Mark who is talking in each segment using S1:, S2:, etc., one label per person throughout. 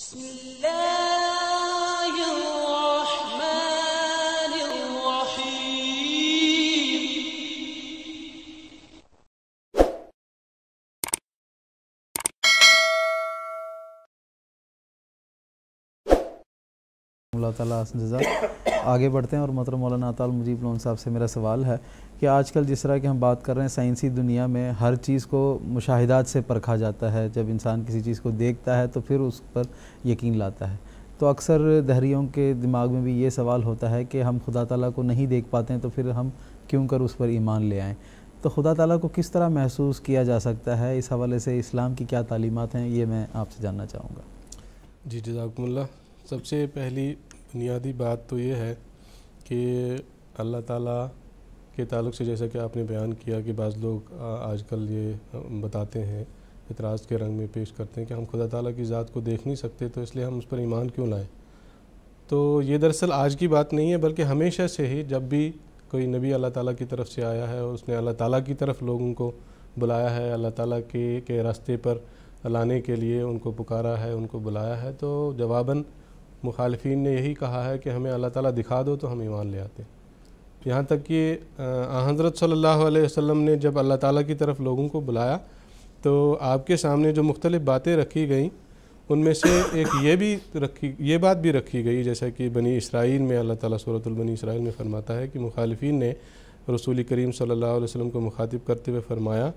S1: بسم الله اللہ تعالیٰ آگے بڑھتے ہیں اور محترم مولانا تعالیٰ مجیب لون صاحب سے میرا سوال ہے کہ آج کل جس طرح کہ ہم بات کر رہے ہیں سائنسی دنیا میں ہر چیز کو مشاہدات سے پرکھا جاتا ہے جب انسان کسی چیز کو دیکھتا ہے تو پھر اس پر یقین لاتا ہے تو اکثر دہریوں کے دماغ میں بھی یہ سوال ہوتا ہے کہ ہم خدا تعالیٰ کو نہیں دیکھ پاتے ہیں تو پھر ہم کیوں کر اس پر ایمان لے آئیں تو خدا تعالیٰ کو کس طرح محسوس کیا جا سکتا ہے اس حوالے سے اسلام کی کیا تعلیمات ہیں یہ میں آپ سے جاننا چاہوں گا جی جزاکم اللہ سب سے پہلی بنیادی بات تو یہ ہے کہ اللہ تعالیٰ کے تعلق سے جیسا کہ آپ نے بیان کیا کہ بعض لوگ آج کل یہ بتاتے ہیں اعتراض کے رنگ میں پیش کرتے ہیں کہ ہم خدا تعالیٰ کی ذات کو دیکھ نہیں سکتے تو اس لیے ہم اس پر ایمان کیوں لائیں تو یہ دراصل آج کی بات نہیں ہے بلکہ ہمیشہ سے ہی جب بھی کوئی نبی اللہ تعالیٰ کی طرف سے آیا ہے اور اس نے اللہ تعالیٰ کی طرف لوگوں کو بلایا ہے اللہ تعالیٰ کے راستے پر لانے کے لیے ان کو پکارا ہے ان کو بلایا ہے تو جواباً مخالفین نے یہی کہا ہے کہ ہمیں اللہ تعالیٰ دکھا دو تو ہم ایمان لے آتے ہیں یہاں تک کہ حضرت صلی اللہ علیہ وسلم نے جب اللہ تعالیٰ کی طرف لوگوں کو بلایا تو آپ کے سامنے جو مختلف باتیں رکھی گئیں ان میں سے ایک یہ بھی رکھی یہ بات بھی رکھی گئی جیسا کہ بنی اسرائیل میں اللہ تعالیٰ صورت البنی اسرائیل میں فرماتا ہے کہ مخالفین نے رسول کریم صلی اللہ علیہ وسلم کو مخاطب کرتے ہوئے فرمایا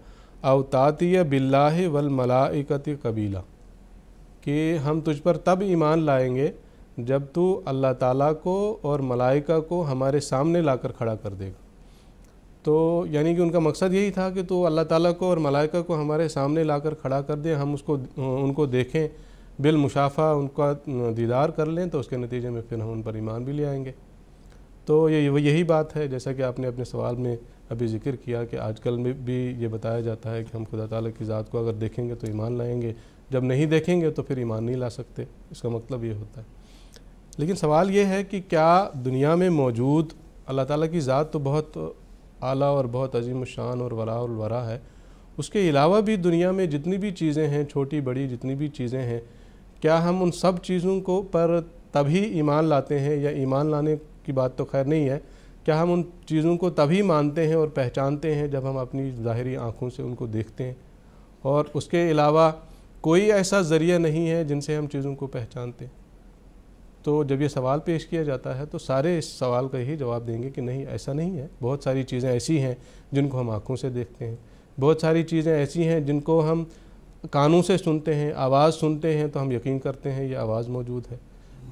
S1: اوتاطیہ بلّہ و قبیلہ کہ ہم تجھ پر تب ایمان لائیں گے جب تو اللہ تعالیٰ کو اور ملائکہ کو ہمارے سامنے لا کر کھڑا کر دے گا تو یعنی کہ ان کا مقصد یہی تھا کہ تو اللہ تعالیٰ کو اور ملائکہ کو ہمارے سامنے لا کر کھڑا کر دے ہم اس کو ان کو دیکھیں بالمشافہ ان کا دیدار کر لیں تو اس کے نتیجے میں پھر ہم ان پر ایمان بھی لے آئیں گے تو یہی بات ہے جیسا کہ آپ نے اپنے سوال میں ابھی ذکر کیا کہ آج کل میں بھی یہ بتایا جاتا ہے کہ ہم خدا تعالیٰ کی ذات کو اگر دیکھیں گے تو ایمان لائیں گے جب نہیں دیکھیں گے تو پھر ایمان نہیں لا سکتے اس کا مطلب یہ ہوتا ہے لیکن سوال یہ ہے کہ کیا دنیا میں موجود اللہ تعالیٰ کی ذات تو بہت اعلیٰ اور بہت عظیم و شان اور اور الورا ہے اس کے علاوہ بھی دنیا میں جتنی بھی چیزیں ہیں چھوٹی بڑی جتنی بھی چیزیں ہیں کیا ہم ان سب چیزوں کو پر تبھی ایمان لاتے ہیں یا ایمان لانے کی بات تو خیر نہیں ہے کیا ہم ان چیزوں کو تبھی مانتے ہیں اور پہچانتے ہیں جب ہم اپنی ظاہری آنکھوں سے ان کو دیکھتے ہیں اور اس کے علاوہ کوئی ایسا ذریعہ نہیں ہے جن سے ہم چیزوں کو پہچانتے ہیں تو جب یہ سوال پیش کیا جاتا ہے تو سارے اس سوال کا ہی جواب دیں گے کہ نہیں ایسا نہیں ہے بہت ساری چیزیں ایسی ہیں جن کو ہم آنکھوں سے دیکھتے ہیں بہت ساری چیزیں ایسی ہیں جن کو ہم کانوں سے سنتے ہیں آواز سنتے ہیں تو ہم یقین کرتے ہیں یہ آواز موجود ہے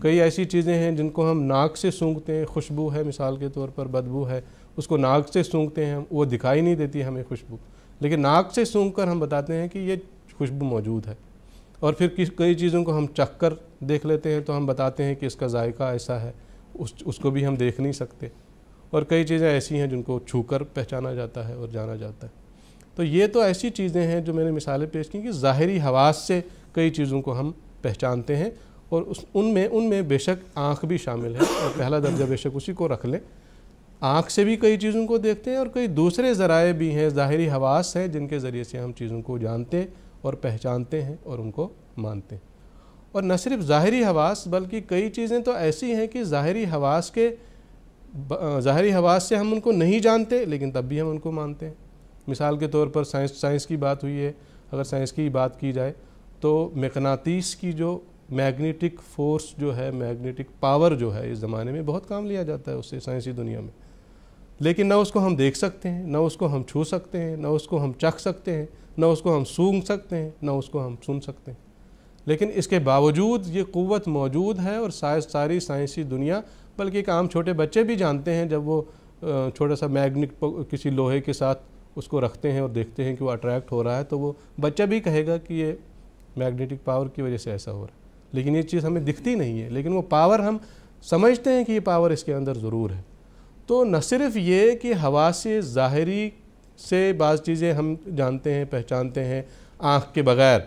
S1: کئی ایسی چیزیں ہیں جن کو ہم ناک سے سونگتے ہیں خوشبو ہے مثال کے طور پر بدبو ہے اس کو ناک سے سونگتے ہیں وہ دکھائی نہیں دیتی ہمیں خوشبو لیکن ناک سے سونگ کر ہم بتاتے ہیں کہ یہ خوشبو موجود ہے اور پھر کئی چیزوں کو ہم چکھ کر دیکھ لیتے ہیں تو ہم بتاتے ہیں کہ اس کا ذائقہ ایسا ہے اس اس کو بھی ہم دیکھ نہیں سکتے اور کئی چیزیں ایسی ہیں جن کو چھو کر پہچانا جاتا ہے اور جانا جاتا ہے تو یہ تو ایسی چیزیں ہیں جو میں نے مثالیں پیش کی کہ ظاہری حواس سے کئی چیزوں کو ہم پہچانتے ہیں اور اس ان میں ان میں بے شک آنکھ بھی شامل ہے اور پہلا درجہ بے شک اسی کو رکھ لیں آنکھ سے بھی کئی چیزوں کو دیکھتے ہیں اور کئی دوسرے ذرائع بھی ہیں ظاہری حواس ہیں جن کے ذریعے سے ہم چیزوں کو جانتے ہیں اور پہچانتے ہیں اور ان کو مانتے ہیں اور نہ صرف ظاہری حواس بلکہ کئی چیزیں تو ایسی ہیں کہ ظاہری حواس کے ظاہری حواس سے ہم ان کو نہیں جانتے لیکن تب بھی ہم ان کو مانتے ہیں مثال کے طور پر سائنس سائنس کی بات ہوئی ہے اگر سائنس کی بات کی جائے تو مقناطیس کی جو میگنیٹک فورس جو ہے میگنیٹک پاور جو ہے اس زمانے میں بہت کام لیا جاتا ہے اس سے سائنسی دنیا میں لیکن نہ اس کو ہم دیکھ سکتے ہیں نہ اس کو ہم چھو سکتے ہیں نہ اس کو ہم چکھ سکتے ہیں نہ اس کو ہم سونگ سکتے ہیں نہ اس کو ہم سن سکتے ہیں لیکن اس کے باوجود یہ قوت موجود ہے اور ساری سائنسی دنیا بلکہ ایک عام چھوٹے بچے بھی جانتے ہیں جب وہ چھوٹا سا میگنٹ کسی لوہے کے ساتھ اس کو رکھتے ہیں اور دیکھتے ہیں کہ وہ اٹریکٹ ہو رہا ہے تو وہ بچہ بھی کہے گا کہ یہ میگنیٹک پاور کی وجہ سے ایسا ہو رہا ہے لیکن یہ چیز ہمیں دکھتی نہیں ہے لیکن وہ پاور ہم سمجھتے ہیں کہ یہ پاور اس کے اندر ضرور ہے تو نہ صرف یہ کہ ہوا سے ظاہری سے بعض چیزیں ہم جانتے ہیں پہچانتے ہیں آنکھ کے بغیر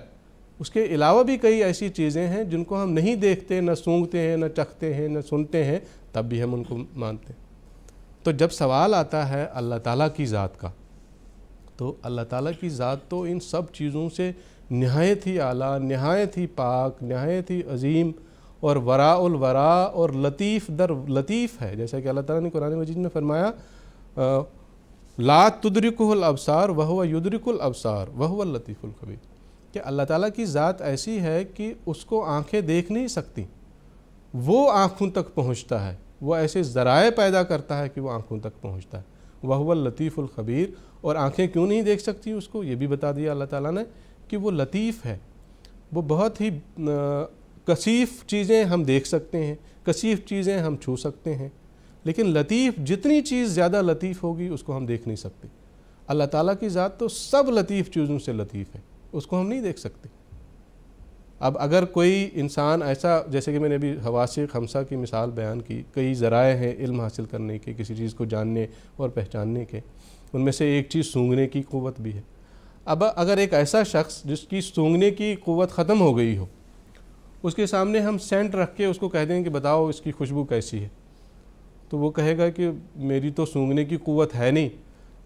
S1: اس کے علاوہ بھی کئی ایسی چیزیں ہیں جن کو ہم نہیں دیکھتے نہ سونگتے ہیں نہ چکھتے ہیں نہ سنتے ہیں تب بھی ہم ان کو مانتے ہیں تو جب سوال آتا ہے اللہ تعالیٰ کی ذات کا تو اللہ تعالیٰ کی ذات تو ان سب چیزوں سے نہایت ہی اعلیٰ نہایت ہی پاک نہایت ہی عظیم اور وراء الورا اور لطیف در لطیف ہے جیسا کہ اللہ تعالیٰ نے قرآن مجید میں فرمایا لا الابصار وہو یدرک الابصار وہو اللطیف القبیر کہ اللہ تعالیٰ کی ذات ایسی ہے کہ اس کو آنکھیں دیکھ نہیں سکتی وہ آنکھوں تک پہنچتا ہے وہ ایسے ذرائع پیدا کرتا ہے کہ وہ آنکھوں تک پہنچتا ہے وہو اللطیف القبیر اور آنکھیں کیوں نہیں دیکھ سکتی اس کو یہ بھی بتا دیا اللہ تعالیٰ نے کہ وہ لطیف ہے وہ بہت ہی کثیف چیزیں ہم دیکھ سکتے ہیں کثیف چیزیں ہم چھو سکتے ہیں لیکن لطیف جتنی چیز زیادہ لطیف ہوگی اس کو ہم دیکھ نہیں سکتے اللہ تعالیٰ کی ذات تو سب لطیف چیزوں سے لطیف ہے اس کو ہم نہیں دیکھ سکتے اب اگر کوئی انسان ایسا جیسے کہ میں نے ابھی حواص خمسہ کی مثال بیان کی کئی ذرائع ہیں علم حاصل کرنے کے کسی چیز کو جاننے اور پہچاننے کے ان میں سے ایک چیز سونگنے کی قوت بھی ہے اب اگر ایک ایسا شخص جس کی سونگنے کی قوت ختم ہو گئی ہو اس کے سامنے ہم سینٹ رکھ کے اس کو کہہ دیں کہ بتاؤ اس کی خوشبو کیسی ہے تو وہ کہے گا کہ میری تو سونگنے کی قوت ہے نہیں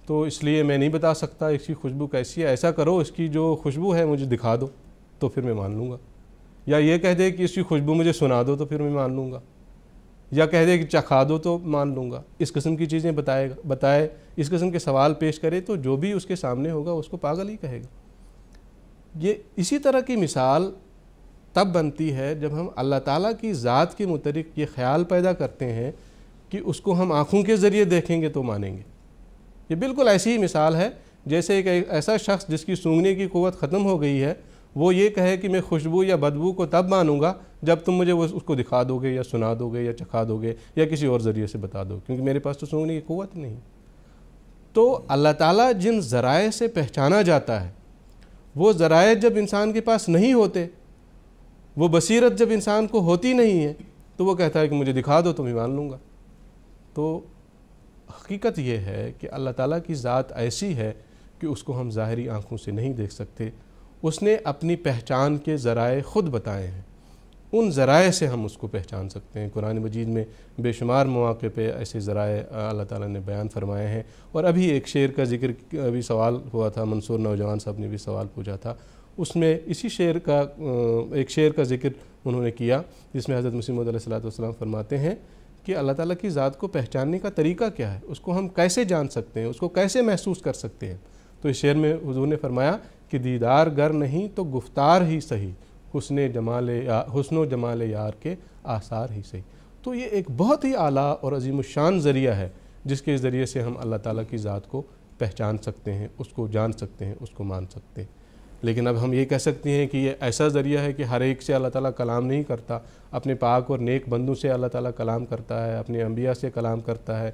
S1: تو اس لیے میں نہیں بتا سکتا اس کی خوشبو کیسی ہے ایسا کرو اس کی جو خوشبو ہے مجھے دکھا دو تو پھر میں مان لوں گا یا یہ کہہ دے کہ اس کی خوشبو مجھے سنا دو تو پھر میں مان لوں گا یا کہہ دے کہ چکھا دو تو مان لوں گا اس قسم کی چیزیں بتائے گا بتائے اس قسم کے سوال پیش کرے تو جو بھی اس کے سامنے ہوگا اس کو پاگل ہی کہے گا یہ اسی طرح کی مثال تب بنتی ہے جب ہم اللہ تعالیٰ کی ذات کے مترک یہ خیال پیدا کرتے ہیں کہ اس کو ہم آنکھوں کے ذریعے دیکھیں گے تو مانیں گے یہ بالکل ایسی ہی مثال ہے جیسے ایک ایسا شخص جس کی سونگنے کی قوت ختم ہو گئی ہے وہ یہ کہے کہ میں خوشبو یا بدبو کو تب مانوں گا جب تم مجھے اس کو دکھا دو گے یا سنا دو گے یا چکھا دو گے یا کسی اور ذریعے سے بتا دو کیونکہ میرے پاس تو سونگنے کی قوت نہیں تو اللہ تعالیٰ جن ذرائع سے پہچانا جاتا ہے وہ ذرائع جب انسان کے پاس نہیں ہوتے وہ بصیرت جب انسان کو ہوتی نہیں ہے تو وہ کہتا ہے کہ مجھے دکھا دو تو میں مان لوں گا تو حقیقت یہ ہے کہ اللہ تعالیٰ کی ذات ایسی ہے کہ اس کو ہم ظاہری آنکھوں سے نہیں دیکھ سکتے اس نے اپنی پہچان کے ذرائع خود بتائے ہیں ان ذرائع سے ہم اس کو پہچان سکتے ہیں قرآن مجید میں بے شمار مواقع پہ ایسے ذرائع اللہ تعالیٰ نے بیان فرمائے ہیں اور ابھی ایک شعر کا ذکر بھی سوال ہوا تھا منصور نوجوان صاحب نے بھی سوال پوچھا تھا اس میں اسی شعر کا ایک شعر کا ذکر انہوں نے کیا جس میں حضرت مسیم الدیہ علیہ وسلم فرماتے ہیں کہ اللہ تعالیٰ کی ذات کو پہچاننے کا طریقہ کیا ہے اس کو ہم کیسے جان سکتے ہیں اس کو کیسے محسوس کر سکتے ہیں تو اس شعر میں حضور نے فرمایا کہ دیدار گر نہیں تو گفتار ہی صحیح حسن حسن و جمال یار کے آثار ہی صحیح تو یہ ایک بہت ہی اعلیٰ اور عظیم الشان ذریعہ ہے جس کے ذریعے سے ہم اللہ تعالیٰ کی ذات کو پہچان سکتے ہیں اس کو جان سکتے ہیں اس کو مان سکتے ہیں لیکن اب ہم یہ کہہ سکتی ہیں کہ یہ ایسا ذریعہ ہے کہ ہر ایک سے اللہ تعالیٰ کلام نہیں کرتا اپنے پاک اور نیک بندوں سے اللہ تعالیٰ کلام کرتا ہے اپنے انبیاء سے کلام کرتا ہے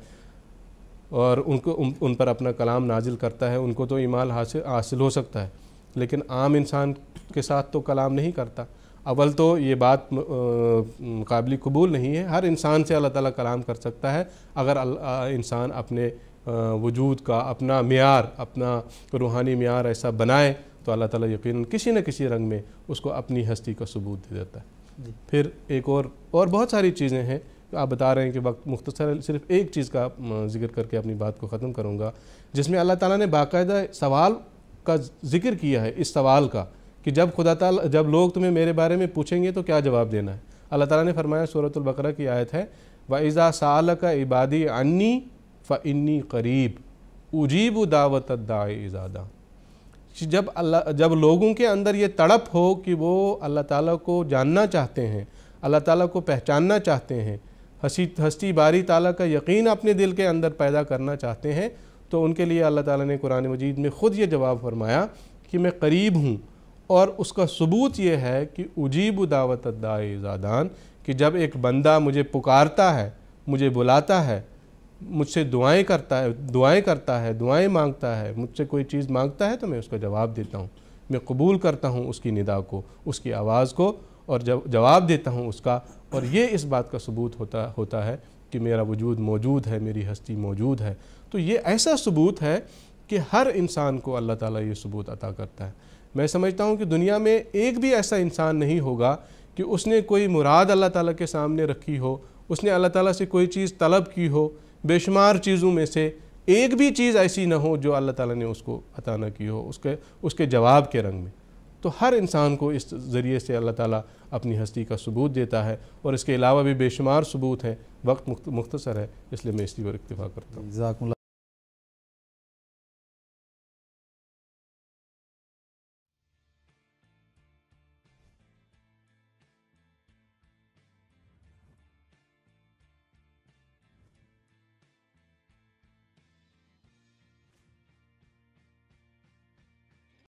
S1: اور ان کو ان پر اپنا کلام نازل کرتا ہے ان کو تو ایمال حاصل حاصل ہو سکتا ہے لیکن عام انسان کے ساتھ تو کلام نہیں کرتا اول تو یہ بات قابل قبول نہیں ہے ہر انسان سے اللہ تعالیٰ کلام کر سکتا ہے اگر انسان اپنے وجود کا اپنا معیار اپنا روحانی معیار ایسا بنائے تو اللہ تعالیٰ یقین کسی نہ کسی رنگ میں اس کو اپنی ہستی کا ثبوت دے دیتا ہے جی۔ پھر ایک اور اور بہت ساری چیزیں ہیں آپ بتا رہے ہیں کہ وقت مختصر صرف ایک چیز کا ذکر کر کے اپنی بات کو ختم کروں گا جس میں اللہ تعالیٰ نے باقاعدہ سوال کا ذکر کیا ہے اس سوال کا کہ جب خدا تعالیٰ جب لوگ تمہیں میرے بارے میں پوچھیں گے تو کیا جواب دینا ہے اللہ تعالیٰ نے فرمایا صورت البقرہ کی آیت ہے و سَعَلَكَ سال کا عبادی انی ف قریب اجیب دعوت داع ازادہ جب اللہ جب لوگوں کے اندر یہ تڑپ ہو کہ وہ اللہ تعالیٰ کو جاننا چاہتے ہیں اللہ تعالیٰ کو پہچاننا چاہتے ہیں ہستی باری تعالیٰ کا یقین اپنے دل کے اندر پیدا کرنا چاہتے ہیں تو ان کے لیے اللہ تعالیٰ نے قرآن مجید میں خود یہ جواب فرمایا کہ میں قریب ہوں اور اس کا ثبوت یہ ہے کہ اجیب دعوت دائے زادان کہ جب ایک بندہ مجھے پکارتا ہے مجھے بلاتا ہے مجھ سے دعائیں کرتا ہے دعائیں کرتا ہے دعائیں مانگتا ہے مجھ سے کوئی چیز مانگتا ہے تو میں اس کا جواب دیتا ہوں میں قبول کرتا ہوں اس کی ندا کو اس کی آواز کو اور جواب دیتا ہوں اس کا اور یہ اس بات کا ثبوت ہوتا ہوتا ہے کہ میرا وجود موجود ہے میری ہستی موجود ہے تو یہ ایسا ثبوت ہے کہ ہر انسان کو اللہ تعالیٰ یہ ثبوت عطا کرتا ہے میں سمجھتا ہوں کہ دنیا میں ایک بھی ایسا انسان نہیں ہوگا کہ اس نے کوئی مراد اللہ تعالیٰ کے سامنے رکھی ہو اس نے اللہ تعالیٰ سے کوئی چیز طلب کی ہو بے شمار چیزوں میں سے ایک بھی چیز ایسی نہ ہو جو اللہ تعالیٰ نے اس کو عطا نہ کی ہو اس کے اس کے جواب کے رنگ میں تو ہر انسان کو اس ذریعے سے اللہ تعالیٰ اپنی ہستی کا ثبوت دیتا ہے اور اس کے علاوہ بھی بے شمار ثبوت ہیں وقت مختصر ہے اس لیے میں اس پر اکتفا کرتا ہوں